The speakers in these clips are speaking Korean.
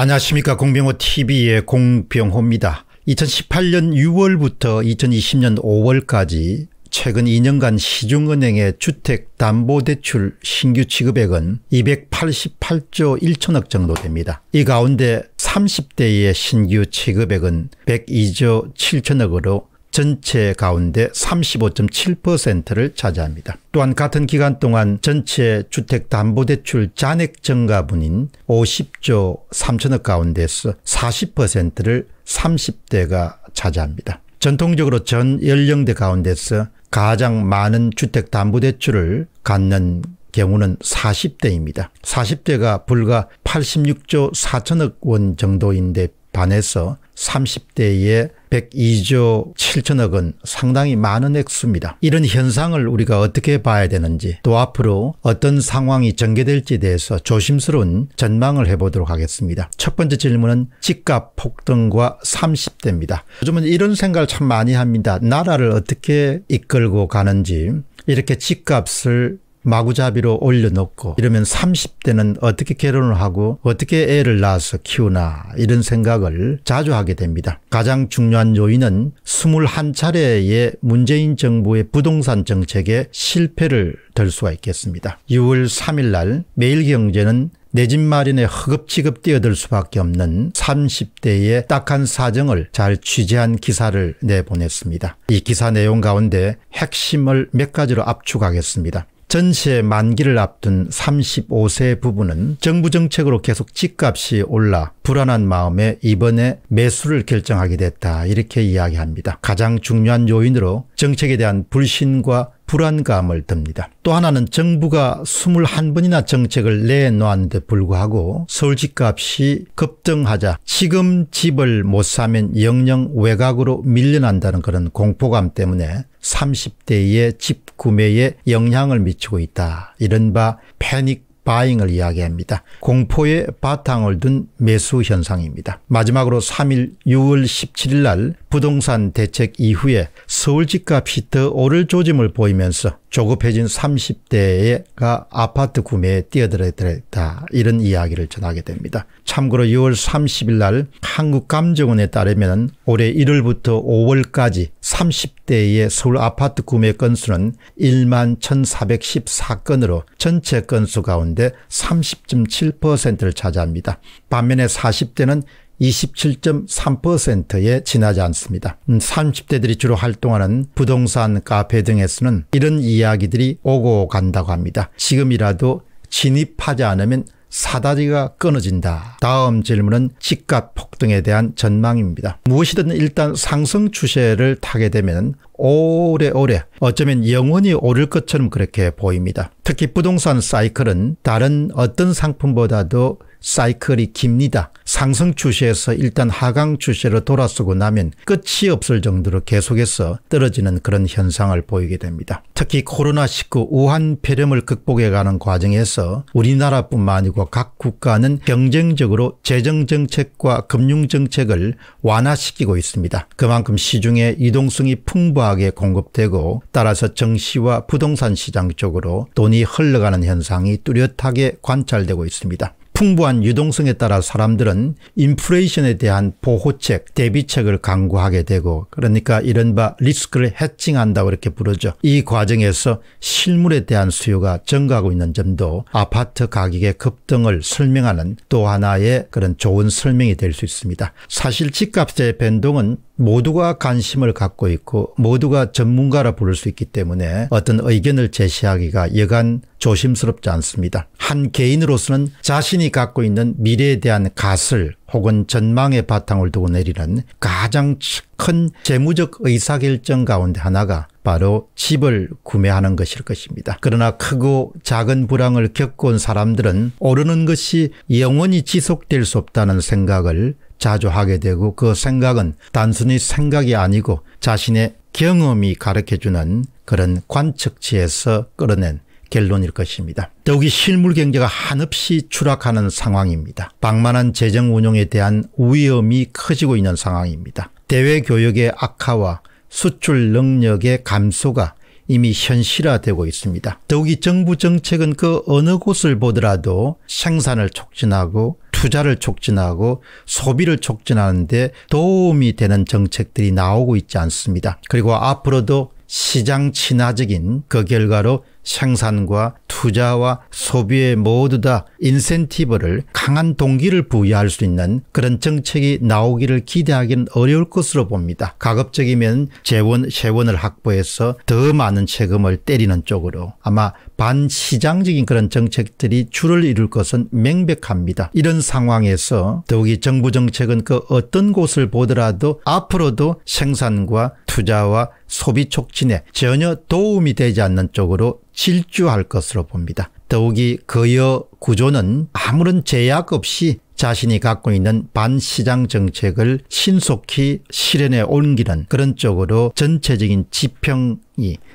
안녕하십니까 공병호 TV의 공병호입니다. 2018년 6월부터 2020년 5월까지 최근 2년간 시중은행의 주택담보대출 신규 취급액은 288조 1천억 정도 됩니다. 이 가운데 30대의 신규 취급액은 102조 7천억으로 전체 가운데 35.7%를 차지합니다. 또한 같은 기간 동안 전체 주택담보대출 잔액 증가분인 50조 3천억 가운데서 40%를 30대가 차지합니다. 전통적으로 전 연령대 가운데서 가장 많은 주택담보대출을 갖는 경우는 40대입니다. 40대가 불과 86조 4천억 원 정도인데 반해서 30대의 102조 7천억 원 상당히 많은 액수입니다. 이런 현상을 우리가 어떻게 봐야 되는지 또 앞으로 어떤 상황이 전개될지에 대해서 조심스러운 전망을 해보도록 하겠습니다. 첫 번째 질문은 집값 폭등과 30대입니다. 요즘은 이런 생각을 참 많이 합니다. 나라를 어떻게 이끌고 가는지 이렇게 집값을 마구잡이로 올려놓고 이러면 30대는 어떻게 결혼을 하고 어떻게 애를 낳아서 키우나 이런 생각을 자주 하게 됩니다. 가장 중요한 요인은 21차례의 문재인 정부의 부동산 정책의 실패를 들 수가 있겠습니다. 6월 3일 날 매일경제는 내 집 마련에 허겁지겁 뛰어들 수밖에 없는 30대의 딱한 사정을 잘 취재한 기사를 내보냈습니다. 이 기사 내용 가운데 핵심을 몇 가지로 압축하겠습니다. 전세 만기를 앞둔 35세 부부는 정부 정책으로 계속 집값이 올라 불안한 마음에 이번에 매수를 결정하게 됐다 이렇게 이야기합니다. 가장 중요한 요인으로 정책에 대한 불신과 불안감을 듭니다. 또 하나는 정부가 21번이나 정책을 내놓았는데 불구하고 서울 집값이 급등하자 지금 집을 못 사면 영영 외곽으로 밀려난다는 그런 공포감 때문에 30대의 집 구매에 영향을 미치고 있다. 이른바 패닉 바잉을 이야기합니다. 공포의 바탕을 둔 매수 현상입니다. 마지막으로 3일 6월 17일 날 부동산 대책 이후에 서울 집값이 더 오를 조짐을 보이면서 조급해진 30대가 아파트 구매에 뛰어들었다 이런 이야기를 전하게 됩니다. 참고로 6월 30일 날 한국감정원에 따르면 올해 1월부터 5월까지 30대의 서울 아파트 구매 건수는 1만 1,414건으로 전체 건수 가운데 30.7%를 차지합니다. 반면에 40대는 27.3%에 지나지 않습니다. 30대들이 음, 주로 활동하는 부동산 카페 등에서는 이런 이야기들이 오고 간다고 합니다. 지금이라도 진입하지 않으면 사다리가 끊어진다. 다음 질문은 집값 폭등에 대한 전망입니다. 무엇이든 일단 상승 추세를 타게 되면 오래오래 어쩌면 영원히 오를 것처럼 그렇게 보입니다. 특히 부동산 사이클은 다른 어떤 상품보다도 사이클이 깁니다. 상승 추세에서 일단 하강 추세로 돌아서고 나면 끝이 없을 정도로 계속해서 떨어지는 그런 현상을 보이게 됩니다. 특히 코로나19 우한 폐렴을 극복해가는 과정에서 우리나라뿐만 아니고 각 국가는 경쟁적으로 재정정책과 금융정책을 완화시키고 있습니다. 그만큼 시중에 이동성이 풍부하게 공급되고 따라서 정시와 부동산 시장 쪽으로 돈이 흘러가는 현상이 뚜렷하게 관찰되고 있습니다. 풍부한 유동성에 따라 사람들은 인플레이션에 대한 보호책, 대비책을 강구하게 되고 그러니까 이른바 리스크를 해칭한다고 이렇게 부르죠. 이 과정에서 실물에 대한 수요가 증가하고 있는 점도 아파트 가격의 급등을 설명하는 또 하나의 그런 좋은 설명이 될 수 있습니다. 사실 집값의 변동은 모두가 관심을 갖고 있고 모두가 전문가라 부를 수 있기 때문에 어떤 의견을 제시하기가 여간 조심스럽지 않습니다. 한 개인으로서는 자신이 갖고 있는 미래에 대한 갓을 혹은 전망의 바탕을 두고 내리는 가장 큰 재무적 의사결정 가운데 하나가 바로 집을 구매하는 것일 것입니다. 그러나 크고 작은 불황을 겪고 온 사람들은 오르는 것이 영원히 지속될 수 없다는 생각을 자주 하게 되고 그 생각은 단순히 생각이 아니고 자신의 경험이 가르쳐주는 그런 관측치에서 끌어낸 결론일 것입니다. 더욱이 실물 경제가 한없이 추락하는 상황입니다. 방만한 재정 운용에 대한 위험이 커지고 있는 상황입니다. 대외 교역의 악화와 수출 능력의 감소가 이미 현실화되고 있습니다. 더욱이 정부 정책은 그 어느 곳을 보더라도 생산을 촉진하고 투자를 촉진하고 소비를 촉진하는데 도움이 되는 정책들이 나오고 있지 않습니다. 그리고 앞으로도 시장 친화적인 그 결과로 생산과 투자와 소비에 모두 다 인센티브를 강한 동기를 부여할 수 있는 그런 정책이 나오기를 기대하기는 어려울 것으로 봅니다. 가급적이면 재원, 세원을 확보해서 더 많은 세금을 때리는 쪽으로 아마 반시장적인 그런 정책들이 줄을 이룰 것은 명백합니다. 이런 상황에서 더욱이 정부 정책은 그 어떤 곳을 보더라도 앞으로도 생산과 투자와 소비 촉진에 전혀 도움이 되지 않는 쪽으로 실주할 것으로 봅니다. 더욱이 거여 구조는 아무런 제약 없이 자신이 갖고 있는 반시장 정책을 신속히 실현해 옮기는 그런 쪽으로 전체적인 지평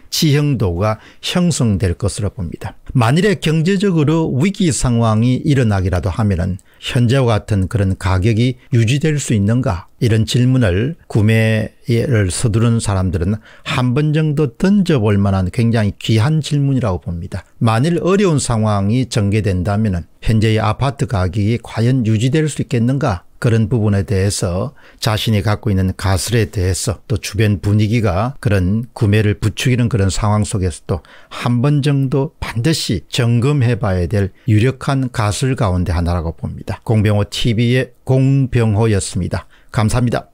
지형도가 형성될 것으로 봅니다. 만일에 경제적으로 위기 상황이 일어나기라도 하면은 현재와 같은 그런 가격이 유지될 수 있는가 이런 질문을 구매를 서두르는 사람들은 한 번 정도 던져볼 만한 굉장히 귀한 질문이라고 봅니다. 만일 어려운 상황이 전개된다면 현재의 아파트 가격이 과연 유지될 수 있겠는가 그런 부분에 대해서 자신이 갖고 있는 가설에 대해서 또 주변 분위기가 그런 구매를 부추기는 그런 상황 속에서도 한 번 정도 반드시 점검해 봐야 될 유력한 가설 가운데 하나라고 봅니다. 공병호 TV의 공병호였습니다. 감사합니다.